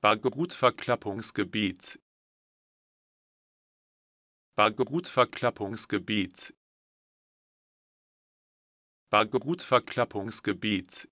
Bargrut-Verklappungsgebiet Bargrut-Verklappungsgebiet Bargrut-Verklappungsgebiet